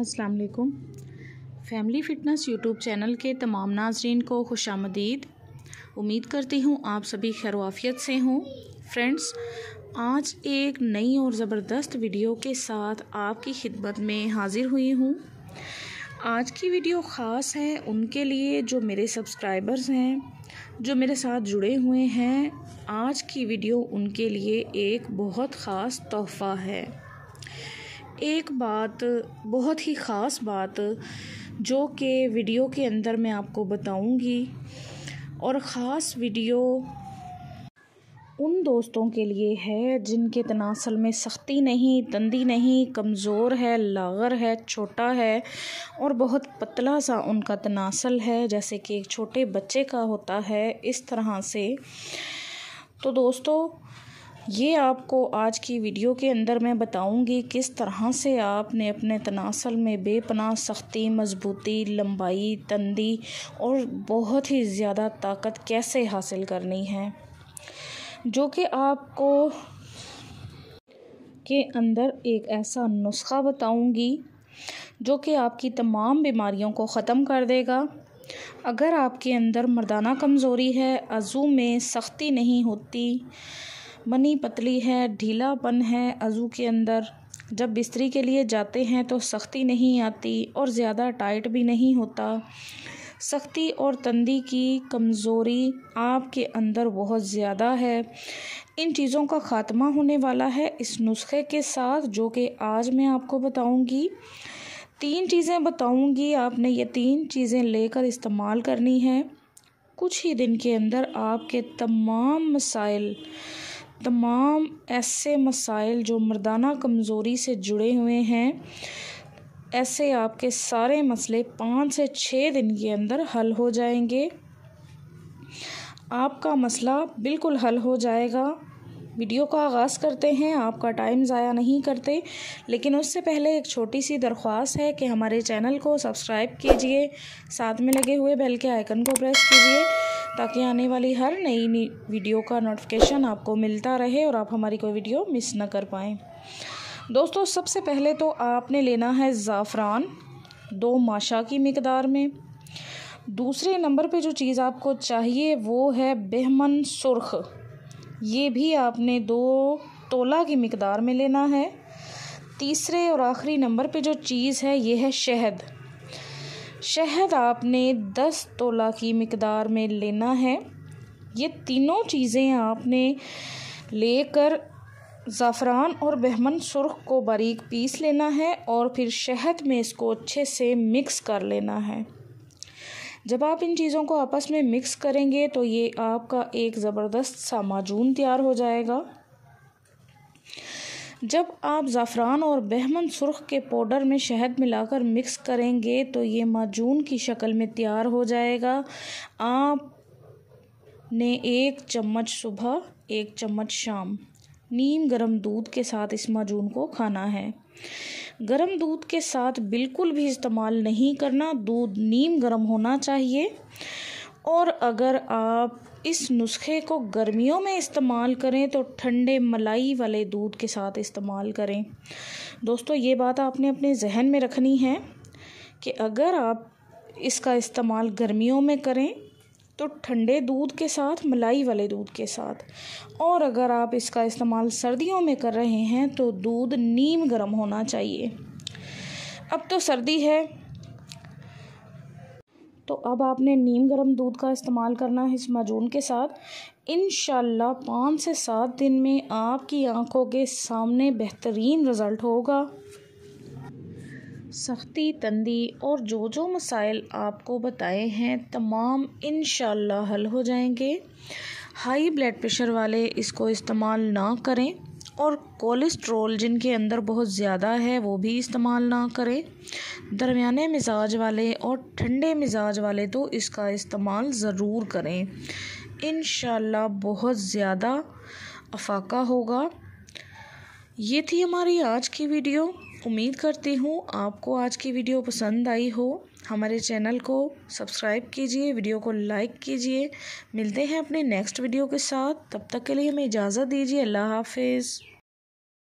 अस्सलाम वालेकुम family fitness YouTube channel के तमाम नाजरीन को खुश आमदीद उम्मीद करती हूँ आप सभी खैरवाफियत से हों फ्रेंड्स आज एक नई और ज़बरदस्त वीडियो के साथ आपकी खिदमत में हाज़िर हुई हूँ आज की वीडियो ख़ास है उनके लिए जो मेरे सब्सक्राइबर्स हैं जो मेरे साथ जुड़े हुए हैं आज की वीडियो उनके लिए एक बहुत ख़ास तोहफ़ा है एक बात बहुत ही ख़ास बात जो कि वीडियो के अंदर मैं आपको बताऊंगी और ख़ास वीडियो उन दोस्तों के लिए है जिनके तनासल में सख्ती नहीं तंदी नहीं कमज़ोर है लागर है छोटा है और बहुत पतला सा उनका तनासल है जैसे कि एक छोटे बच्चे का होता है इस तरह से तो दोस्तों ये आपको आज की वीडियो के अंदर मैं बताऊंगी किस तरह से आपने अपने तनासल में बेपनाह सख्ती मजबूती लंबाई तंदी और बहुत ही ज़्यादा ताकत कैसे हासिल करनी है जो कि आपको के अंदर एक ऐसा नुस्खा बताऊंगी जो कि आपकी तमाम बीमारियों को ख़त्म कर देगा अगर आपके अंदर मर्दाना कमज़ोरी है अज़ू में सख्ती नहीं होती मनी पतली है ढीलापन है अजू के अंदर जब बिस्तरी के लिए जाते हैं तो सख्ती नहीं आती और ज़्यादा टाइट भी नहीं होता सख्ती और तंदी की कमज़ोरी आपके अंदर बहुत ज़्यादा है इन चीज़ों का ख़ात्मा होने वाला है इस नुस्खे के साथ जो कि आज मैं आपको बताऊंगी तीन चीज़ें बताऊंगी आपने ये तीन चीज़ें लेकर इस्तेमाल करनी है कुछ ही दिन के अंदर आपके तमाम मसाइल तमाम ऐसे मसाइल जो मर्दाना कमज़ोरी से जुड़े हुए हैं ऐसे आपके सारे मसले पाँच से छः दिन के अंदर हल हो जाएंगे आपका मसला बिल्कुल हल हो जाएगा वीडियो का आगाज़ करते हैं आपका टाइम ज़ाया नहीं करते लेकिन उससे पहले एक छोटी सी दरख्वास्त है कि हमारे चैनल को सब्सक्राइब कीजिए साथ में लगे हुए बेल के आइकन को प्रेस कीजिए ताकि आने वाली हर नई वीडियो का नोटिफिकेशन आपको मिलता रहे और आप हमारी कोई वीडियो मिस ना कर पाएँ दोस्तों सबसे पहले तो आपने लेना है ज़ाफ़रान दो माशा की मकदार में दूसरे नंबर पे जो चीज़ आपको चाहिए वो है बेहमन सुरख़ ये भी आपने दो तोला की मकदार में लेना है तीसरे और आखिरी नंबर पे जो चीज़ है ये है शहद शहद आपने 10 तोला की मकदार में लेना है ये तीनों चीज़ें आपने लेकर ज़ाफ़रान और बहमन सुरख़ को बारीक पीस लेना है और फिर शहद में इसको अच्छे से मिक्स कर लेना है जब आप इन चीज़ों को आपस में मिक्स करेंगे तो ये आपका एक ज़बरदस्त सा माजून तैयार हो जाएगा जब आप ज़ाफ़रान और बहमन सुरख़ के पाउडर में शहद मिलाकर मिक्स करेंगे तो ये माजून की शक्ल में तैयार हो जाएगा आप ने एक चम्मच सुबह एक चम्मच शाम नीम गरम दूध के साथ इस माजून को खाना है गरम दूध के साथ बिल्कुल भी इस्तेमाल नहीं करना दूध नीम गरम होना चाहिए और अगर आप इस नुस्खे को गर्मियों में इस्तेमाल करें तो ठंडे मलाई वाले दूध के साथ इस्तेमाल करें दोस्तों ये बात आपने अपने जहन में रखनी है कि अगर आप इसका इस्तेमाल गर्मियों में करें तो ठंडे दूध के साथ मलाई वाले दूध के साथ और अगर आप इसका इस्तेमाल सर्दियों में कर रहे हैं तो दूध नीम गर्म होना चाहिए अब तो सर्दी है तो अब आपने नीम गर्म दूध का इस्तेमाल करना है इस मजून के साथ इन पाँच से सात दिन में आपकी आंखों के सामने बेहतरीन रिज़ल्ट होगा सख्ती तंदी और जो जो मसाइल आपको बताए हैं तमाम इन हल हो जाएंगे हाई ब्लड प्रेशर वाले इसको इस्तेमाल ना करें और कोलेस्ट्रॉल जिनके अंदर बहुत ज़्यादा है वो भी इस्तेमाल ना करें दरमिया मिजाज वाले और ठंडे मिजाज वाले तो इसका इस्तेमाल ज़रूर करें इन बहुत ज़्यादा अफाका होगा ये थी हमारी आज की वीडियो उम्मीद करती हूँ आपको आज की वीडियो पसंद आई हो हमारे चैनल को सब्सक्राइब कीजिए वीडियो को लाइक कीजिए मिलते हैं अपने नेक्स्ट वीडियो के साथ तब तक के लिए हमें इजाज़त दीजिए अल्लाह हाफिज़